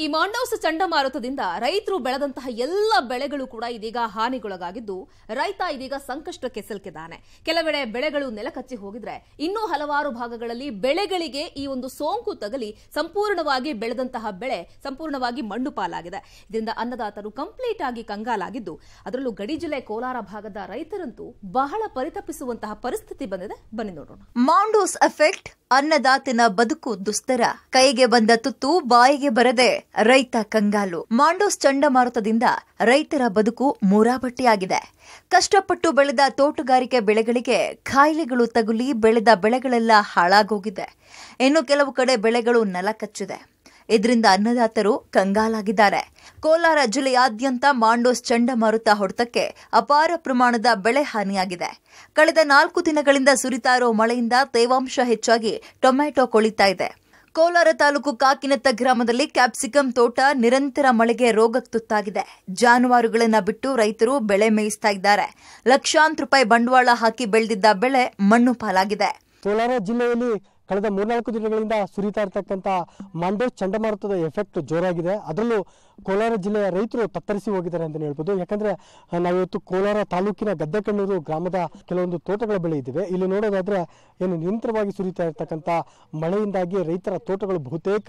ಈ ಮಾಂಡೋಸ್ ಚಂಡಮಾರುತದಿಂದ ರೈತರು ಬೆಳೆದಂತಹ ಎಲ್ಲ ಬೆಳೆಗಳು ಕೂಡ ಇದೀಗ ಹಾನಿಗೊಳಗಾಗಿದ್ದು ರೈತ ಇದೀಗ ಸಂಕಷ್ಟಕ್ಕೆ ಸಿಲುಕಿದ್ದಾನೆ ಕೆಲವೆಡೆ ಬೆಳೆಗಳು ನೆಲಕಚ್ಚಿ ಹೋಗಿದ್ರೆ ಇನ್ನೂ ಹಲವಾರು ಭಾಗಗಳಲ್ಲಿ ಬೆಳೆಗಳಿಗೆ ಈ ಒಂದು ಸೋಂಕು ತಗಲಿ ಸಂಪೂರ್ಣವಾಗಿ ಬೆಳೆದಂತಹ ಬೆಳೆ ಸಂಪೂರ್ಣವಾಗಿ ಮಣ್ಣು ಪಾಲಾಗಿದೆ ಇದರಿಂದ ಅನ್ನದಾತರು ಕಂಪ್ಲೀಟ್ ಆಗಿ ಕಂಗಾಲಾಗಿದ್ದು ಅದರಲ್ಲೂ ಗಡಿ ಜಿಲ್ಲೆ ಕೋಲಾರ ಭಾಗದ ರೈತರಂತೂ ಬಹಳ ಪರಿತಪಿಸುವಂತಹ ಪರಿಸ್ಥಿತಿ ಬಂದಿದೆ ಬನ್ನಿ ನೋಡೋಣ ಮಾಂಡೋಸ್ ಎಫೆಕ್ಟ್ ಅನ್ನದಾತನ ಬದುಕು ದುಸ್ತರ ಕೈಗೆ ಬಂದ ತುತ್ತು ಬಾಯಿಗೆ ಬರದೆ ರೈತ ಕಂಗಾಲು ಮಾಂಡೋಸ್ ಚಂಡಮಾರುತದಿಂದ ರೈತರ ಬದುಕು ಮೂರಾಬಟ್ಟಿಯಾಗಿದೆ ಕಷ್ಟಪಟ್ಟು ಬೆಳೆದ ತೋಟಗಾರಿಕೆ ಬೆಳೆಗಳಿಗೆ ಖಾಯಿಲೆಗಳು ತಗುಲಿ ಬೆಳೆದ ಬೆಳೆಗಳೆಲ್ಲ ಹಾಳಾಗೋಗಿದೆ ಇನ್ನು ಕೆಲವು ಕಡೆ ಬೆಳೆಗಳು ನೆಲಕಚ್ಚಿದೆ ಇದರಿಂದ ಅನ್ನದಾತರು ಕಂಗಾಲಾಗಿದ್ದಾರೆ ಕೋಲಾರ ಜಿಲ್ಲೆಯಾದ್ಯಂತ ಮಾಂಡೋಸ್ ಚಂಡಮಾರುತ ಹೊಡೆತಕ್ಕೆ ಅಪಾರ ಪ್ರಮಾಣದ ಬೆಳೆ ಹಾನಿಯಾಗಿದೆ ಕಳೆದ ನಾಲ್ಕು ದಿನಗಳಿಂದ ಸುರಿತಾ ಇರೋ ಮಳೆಯಿಂದ ತೇವಾಂಶ ಹೆಚ್ಚಾಗಿ ಟೊಮ್ಯಾಟೊ ಕೊಳಿತಾ ಇದೆ ಕೋಲಾರ ತಾಲೂಕು ಕಾಕಿನತ್ತ ಗ್ರಾಮದಲ್ಲಿ ಕ್ಯಾಪ್ಸಿಕಂ ತೋಟ ನಿರಂತರ ಮಳೆಗೆ ರೋಗಕ್ಕೆ ತುತ್ತಾಗಿದೆ ಜಾನುವಾರುಗಳನ್ನ ಬಿಟ್ಟು ರೈತರು ಬೆಳೆ ಮೇಯಿಸ್ತಾ ಇದ್ದಾರೆ ಲಕ್ಷಾಂತರ ರೂಪಾಯಿ ಬಂಡವಾಳ ಹಾಕಿ ಬೆಳೆದಿದ್ದ ಬೆಳೆ ಮಣ್ಣು ಪಾಲಾಗಿದೆ ಕೋಲಾರ ಜಿಲ್ಲೆಯಲ್ಲಿ ಕಳೆದ ಮೂರ್ನಾಲ್ಕು ದಿನಗಳಿಂದ ಸುರಿತಾ ಇರತಕ್ಕಂಥ ಮಂಡೆ ಚಂಡಮಾರುತದ ಎಫೆಕ್ಟ್ ಜೋರಾಗಿದೆ ಅದರಲ್ಲೂ ಕೋಲಾರ ಜಿಲ್ಲೆಯ ರೈತರು ತತ್ತರಿಸಿ ಹೋಗಿದ್ದಾರೆ ಅಂತಲೇ ಹೇಳ್ಬೋದು ಯಾಕಂದರೆ ನಾವಿವತ್ತು ಕೋಲಾರ ತಾಲೂಕಿನ ಗದ್ದೆಕಣ್ಣೂರು ಗ್ರಾಮದ ಕೆಲವೊಂದು ತೋಟಗಳ ಬೆಳೆ ಇದ್ದಾವೆ ಇಲ್ಲಿ ನೋಡೋದಾದರೆ ಏನು ನಿರಂತರವಾಗಿ ಸುರಿತಾ ಇರತಕ್ಕಂತ ಮಳೆಯಿಂದಾಗಿ ರೈತರ ತೋಟಗಳು ಬಹುತೇಕ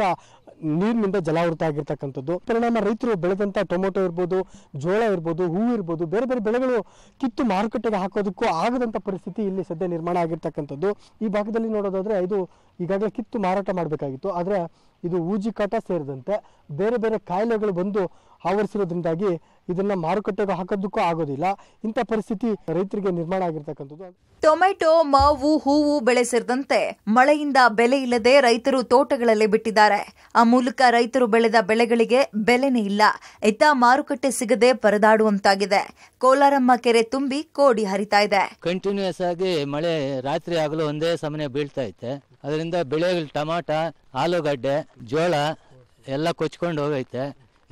ನೀರಿನಿಂದ ಜಲಾವೃತ ಆಗಿರ್ತಕ್ಕಂಥದ್ದು ಪರಿಣಾಮ ರೈತರು ಬೆಳೆದಂಥ ಟೊಮೊಟೊ ಇರ್ಬೋದು ಜೋಳ ಇರ್ಬೋದು ಹೂವು ಇರ್ಬೋದು ಬೇರೆ ಬೇರೆ ಬೆಳೆಗಳು ಕಿತ್ತು ಮಾರುಕಟ್ಟೆಗೆ ಹಾಕೋದಕ್ಕೂ ಆಗದಂಥ ಪರಿಸ್ಥಿತಿ ಇಲ್ಲಿ ಸದ್ಯ ನಿರ್ಮಾಣ ಆಗಿರ್ತಕ್ಕಂಥದ್ದು ಈ ಭಾಗದಲ್ಲಿ ನೋಡೋದಾದರೆ ಇದು ಈಗಾಗಲೇ ಕಿತ್ತು ಮಾರಾಟ ಮಾಡಬೇಕಾಗಿತ್ತು ಆದರೆ ಇದು ಊಜಿಕಾಟ ಸೇರಿದಂತೆ ಬೇರೆ ಬೇರೆ ಕಾಯಿಲೆಗಳು ಬಂದು ಆವರಿಸಿರೋದ್ರಿಂದಾಗಿ ಇದನ್ನ ಮಾರುಕಟ್ಟೆಗೆ ಹಾಕೋದಕ್ಕೂ ಆಗೋದಿಲ್ಲ ಇಂಥ ಪರಿಸ್ಥಿತಿ ರೈತರಿಗೆ ನಿರ್ಮಾಣ ಆಗಿರ್ತಕ್ಕಂಥದ್ದು ಟೊಮೆಟೊ ಮಾವು ಹೂವು ಬೆಳೆ ಸೇರಿದಂತೆ ಮಳೆಯಿಂದ ಬೆಲೆ ಇಲ್ಲದೆ ರೈತರು ತೋಟಗಳಲ್ಲಿ ಬಿಟ್ಟಿದ್ದಾರೆ ಆ ಮೂಲಕ ರೈತರು ಬೆಳೆದ ಬೆಳೆಗಳಿಗೆ ಬೆಲೆನೇ ಇಲ್ಲ ಇತ್ತ ಮಾರುಕಟ್ಟೆ ಸಿಗದೆ ಪರದಾಡುವಂತಾಗಿದೆ ಕೋಲಾರಮ್ಮ ಕೆರೆ ತುಂಬಿ ಕೋಡಿ ಹರಿತಾ ಇದೆ ಕಂಟಿನ್ಯೂಸ್ ಆಗಿ ಮಳೆ ರಾತ್ರಿ ಆಗಲು ಒಂದೇ ಸಮನೆ ಬೀಳ್ತಾ ಐತೆ ಅದರಿಂದ ಬೆಳೆಗಳು ಟಮಾಟ ಆಲೂಗಡ್ಡೆ ಜೋಳ ಎಲ್ಲ ಕೊಚ್ಕೊಂಡು ಹೋಗೈತೆ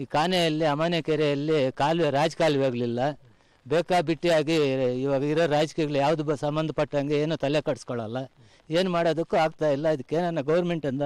ಈ ಕಾನೆಯಲ್ಲಿ ಅಮಾನೆ ಕೆರೆಯಲ್ಲಿ ಕಾಲುವೆ ರಾಜಕಾಲುವೆ ಆಗಲಿಲ್ಲ ಬಿಟ್ಟಿಯಾಗಿ ಇವಾಗ ಇರೋ ರಾಜಕೀಯಗಳು ಯಾವುದು ಬ ಸಂಬಂಧಪಟ್ಟಂಗೆ ಏನೂ ತಲೆ ಕಟ್ಸ್ಕೊಳ್ಳಲ್ಲ ಏನು ಮಾಡೋದಕ್ಕೂ ಆಗ್ತಾ ಇಲ್ಲ ಇದಕ್ಕೇನನ್ನ ಗೌರ್ಮೆಂಟಿಂದ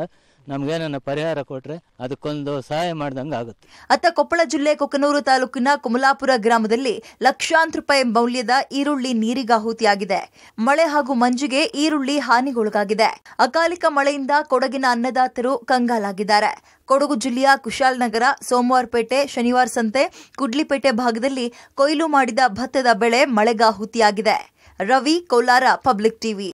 ನಮಗೇನ ಪರಿಹಾರ ಕೊಟ್ರೆ ಅದಕ್ಕೊಂದು ಸಹಾಯ ಮಾಡಿದಂಗೆ ಆಗುತ್ತೆ ಅತ್ತ ಕೊಪ್ಪಳ ಜಿಲ್ಲೆ ಕೊಕನೂರು ತಾಲೂಕಿನ ಕುಮಲಾಪುರ ಗ್ರಾಮದಲ್ಲಿ ಲಕ್ಷಾಂತರ ರೂಪಾಯಿ ಮೌಲ್ಯದ ಈರುಳ್ಳಿ ನೀರಿಗಾಹುತಿಯಾಗಿದೆ ಮಳೆ ಹಾಗೂ ಮಂಜಿಗೆ ಈರುಳ್ಳಿ ಹಾನಿಗೊಳಗಾಗಿದೆ ಅಕಾಲಿಕ ಮಳೆಯಿಂದ ಕೊಡಗಿನ ಅನ್ನದಾತರು ಕಂಗಾಲಾಗಿದ್ದಾರೆ ಕೊಡಗು ಜಿಲ್ಲೆಯ ಕುಶಾಲನಗರ ಸೋಮವಾರಪೇಟೆ ಶನಿವಾರ ಸಂತೆ ಕುಡ್ಲಿಪೇಟೆ ಭಾಗದಲ್ಲಿ ಕೊಯ್ಲು ಮಾಡಿದ ಭತ್ತದ ಬೆಳೆ ಮಳೆಗಾಹುತಿಯಾಗಿದೆ ರವಿ ಕೋಲಾರ ಪಬ್ಲಿಕ್ ಟಿವಿ